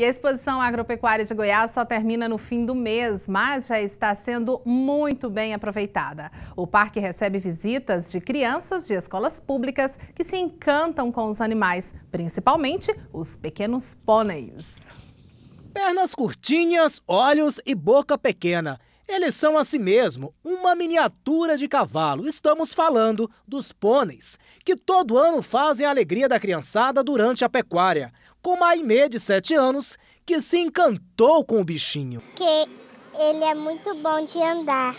E a exposição agropecuária de Goiás só termina no fim do mês, mas já está sendo muito bem aproveitada. O parque recebe visitas de crianças de escolas públicas que se encantam com os animais, principalmente os pequenos pôneis. Pernas curtinhas, olhos e boca pequena. Eles são, assim mesmo, uma miniatura de cavalo. Estamos falando dos pôneis, que todo ano fazem a alegria da criançada durante a pecuária. Com aí Aimee, de 7 anos, que se encantou com o bichinho. Que ele é muito bom de andar,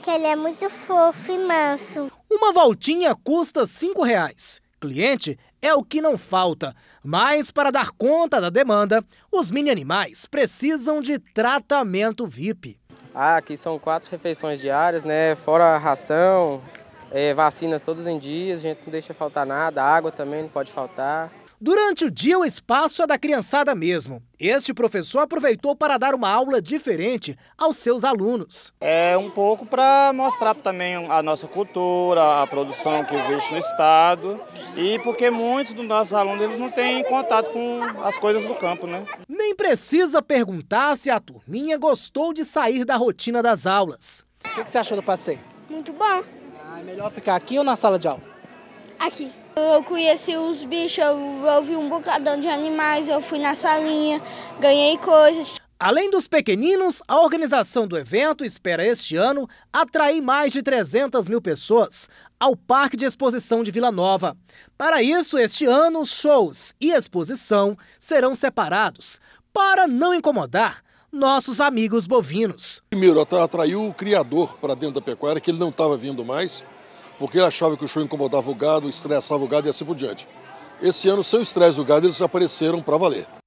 que ele é muito fofo e manso. Uma voltinha custa R$ 5,00. Cliente é o que não falta, mas para dar conta da demanda, os mini animais precisam de tratamento VIP. Ah, aqui são quatro refeições diárias, né? Fora ração, é, vacinas todos em dias, a gente não deixa faltar nada, água também não pode faltar. Durante o dia, o espaço é da criançada mesmo. Este professor aproveitou para dar uma aula diferente aos seus alunos. É um pouco para mostrar também a nossa cultura, a produção que existe no estado e porque muitos dos nossos alunos eles não têm contato com as coisas do campo, né? Nem precisa perguntar se a turminha gostou de sair da rotina das aulas. O que, que você achou do passeio? Muito bom. Ah, é melhor ficar aqui ou na sala de aula? Aqui. Eu conheci os bichos, eu, eu vi um bocadão de animais, eu fui na salinha, ganhei coisas. Além dos pequeninos, a organização do evento espera este ano atrair mais de 300 mil pessoas ao Parque de Exposição de Vila Nova. Para isso, este ano, shows e exposição serão separados, para não incomodar nossos amigos bovinos. Primeiro, atraiu o criador para dentro da pecuária, que ele não estava vindo mais, porque ele achava que o show incomodava o gado, estressava o gado e assim por diante. Esse ano, sem o estresse do gado, eles apareceram para valer.